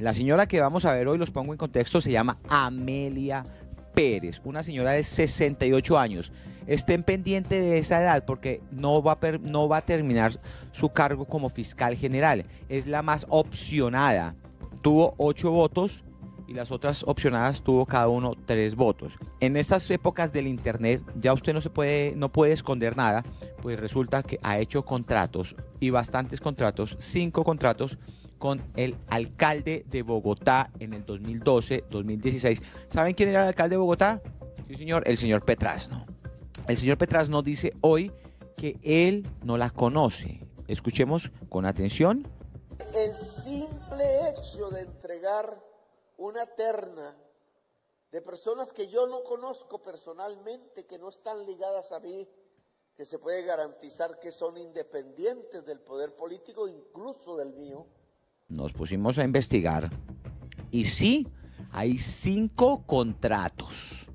La señora que vamos a ver hoy, los pongo en contexto, se llama Amelia Pérez, una señora de 68 años. Estén pendiente de esa edad porque no va, a no va a terminar su cargo como fiscal general. Es la más opcionada. Tuvo ocho votos y las otras opcionadas tuvo cada uno tres votos. En estas épocas del Internet ya usted no, se puede, no puede esconder nada, pues resulta que ha hecho contratos y bastantes contratos, cinco contratos con el alcalde de Bogotá en el 2012-2016. ¿Saben quién era el alcalde de Bogotá? Sí, señor, el señor Petrasno. El señor Petrasno dice hoy que él no la conoce. Escuchemos con atención. El simple hecho de entregar una terna de personas que yo no conozco personalmente, que no están ligadas a mí, que se puede garantizar que son independientes del poder político, incluso del mío, nos pusimos a investigar y sí, hay cinco contratos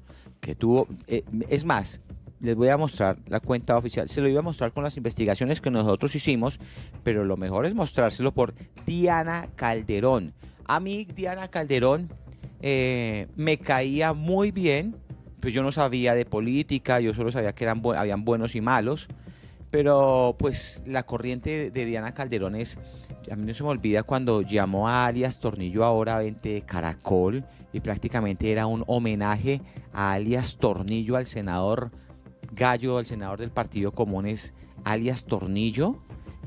que tuvo. Eh, es más, les voy a mostrar la cuenta oficial. Se lo iba a mostrar con las investigaciones que nosotros hicimos, pero lo mejor es mostrárselo por Diana Calderón. A mí, Diana Calderón eh, me caía muy bien. Pues yo no sabía de política, yo solo sabía que eran habían buenos y malos. Pero pues la corriente de Diana Calderón es a mí no se me olvida cuando llamó a alias Tornillo ahora 20 Caracol y prácticamente era un homenaje a alias Tornillo, al senador Gallo, al senador del Partido Comunes, alias Tornillo.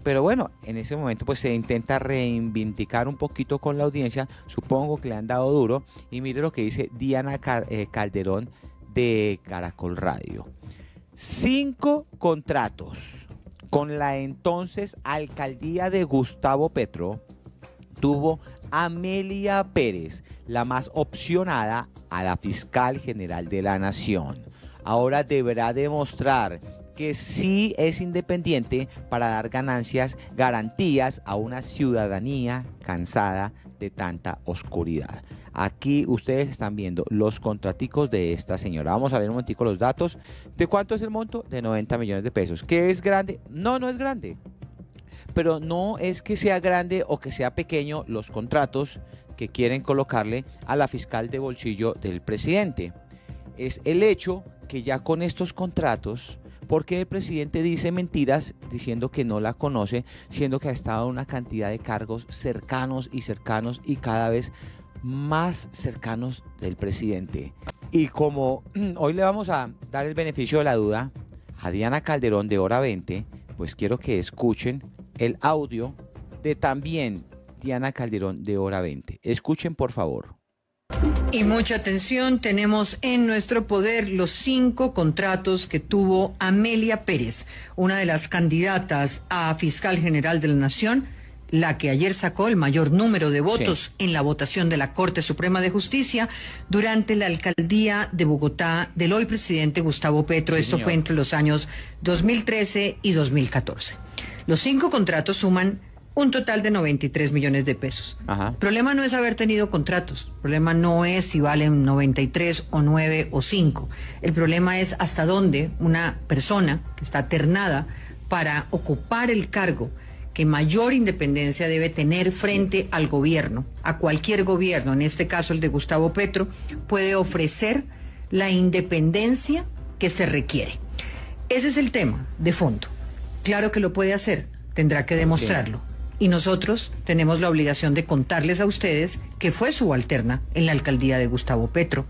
Pero bueno, en ese momento pues se intenta reivindicar un poquito con la audiencia, supongo que le han dado duro. Y mire lo que dice Diana eh, Calderón de Caracol Radio. Cinco contratos con la entonces alcaldía de Gustavo Petro, tuvo Amelia Pérez, la más opcionada a la fiscal general de la nación. Ahora deberá demostrar que sí es independiente para dar ganancias, garantías a una ciudadanía cansada de tanta oscuridad. Aquí ustedes están viendo los contraticos de esta señora. Vamos a ver un momentico los datos. ¿De cuánto es el monto? De 90 millones de pesos. ¿Qué es grande? No, no es grande. Pero no es que sea grande o que sea pequeño los contratos que quieren colocarle a la fiscal de bolsillo del presidente. Es el hecho que ya con estos contratos, porque el presidente dice mentiras diciendo que no la conoce, siendo que ha estado en una cantidad de cargos cercanos y cercanos y cada vez más cercanos del presidente. Y como hoy le vamos a dar el beneficio de la duda a Diana Calderón de Hora 20, pues quiero que escuchen el audio de también Diana Calderón de Hora 20. Escuchen por favor. Y mucha atención, tenemos en nuestro poder los cinco contratos que tuvo Amelia Pérez, una de las candidatas a fiscal general de la Nación la que ayer sacó el mayor número de votos en la votación de la Corte Suprema de Justicia durante la alcaldía de Bogotá del hoy presidente Gustavo Petro. Esto fue entre los años 2013 y 2014. Los cinco contratos suman un total de 93 millones de pesos. El problema no es haber tenido contratos, el problema no es si valen 93 o 9 o 5. El problema es hasta dónde una persona que está ternada para ocupar el cargo que mayor independencia debe tener frente al gobierno, a cualquier gobierno, en este caso el de Gustavo Petro, puede ofrecer la independencia que se requiere. Ese es el tema de fondo. Claro que lo puede hacer, tendrá que demostrarlo. Y nosotros tenemos la obligación de contarles a ustedes que fue subalterna en la alcaldía de Gustavo Petro.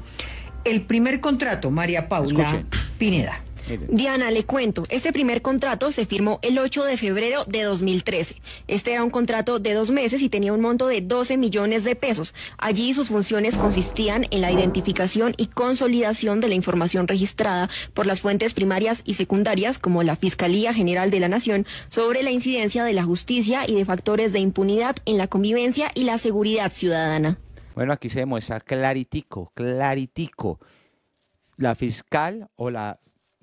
El primer contrato, María Paula Pineda. Diana, le cuento, este primer contrato se firmó el 8 de febrero de 2013. Este era un contrato de dos meses y tenía un monto de 12 millones de pesos. Allí sus funciones consistían en la identificación y consolidación de la información registrada por las fuentes primarias y secundarias, como la Fiscalía General de la Nación, sobre la incidencia de la justicia y de factores de impunidad en la convivencia y la seguridad ciudadana. Bueno, aquí se demuestra claritico, claritico. La fiscal o la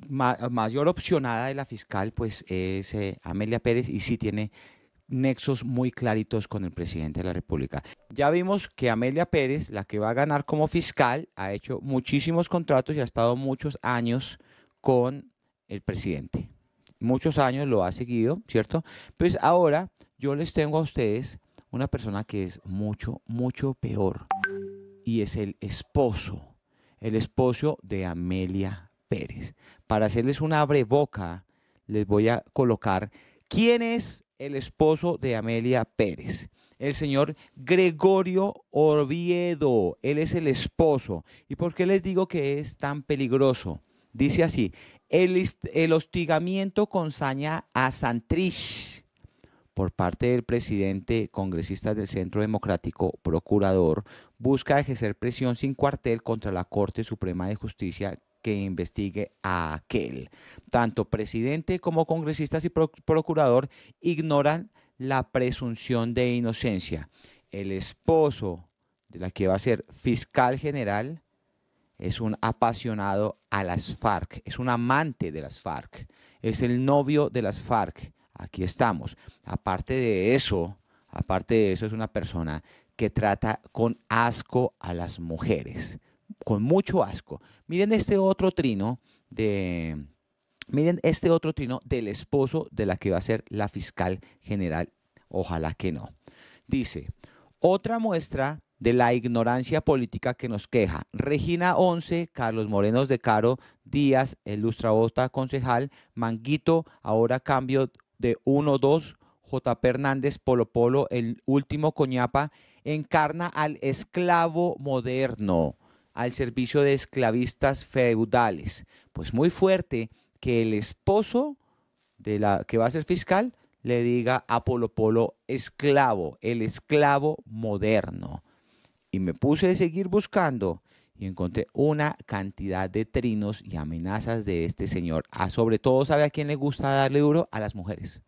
mayor opcionada de la fiscal pues es eh, Amelia Pérez y sí tiene nexos muy claritos con el presidente de la República. Ya vimos que Amelia Pérez, la que va a ganar como fiscal, ha hecho muchísimos contratos y ha estado muchos años con el presidente. Muchos años lo ha seguido, ¿cierto? Pues ahora yo les tengo a ustedes una persona que es mucho, mucho peor y es el esposo, el esposo de Amelia Pérez. Para hacerles una abre les voy a colocar quién es el esposo de Amelia Pérez. El señor Gregorio Orviedo, él es el esposo. ¿Y por qué les digo que es tan peligroso? Dice así, el, el hostigamiento con saña a Santrich por parte del presidente congresista del Centro Democrático Procurador busca ejercer presión sin cuartel contra la Corte Suprema de Justicia que investigue a aquel. Tanto presidente como congresistas y procurador ignoran la presunción de inocencia. El esposo de la que va a ser fiscal general es un apasionado a las FARC, es un amante de las FARC, es el novio de las FARC. Aquí estamos. Aparte de eso, aparte de eso es una persona que trata con asco a las mujeres con mucho asco. Miren este otro trino de... Miren este otro trino del esposo de la que va a ser la fiscal general. Ojalá que no. Dice, otra muestra de la ignorancia política que nos queja. Regina 11, Carlos Morenos de Caro, Díaz, ilustrabosta concejal, Manguito, ahora cambio de 1-2, J. Fernández, Polo Polo, el último Coñapa, encarna al esclavo moderno al servicio de esclavistas feudales. Pues muy fuerte que el esposo de la que va a ser fiscal le diga a Polo Polo esclavo, el esclavo moderno. Y me puse a seguir buscando y encontré una cantidad de trinos y amenazas de este señor. A ah, sobre todo, ¿sabe a quién le gusta darle duro? A las mujeres.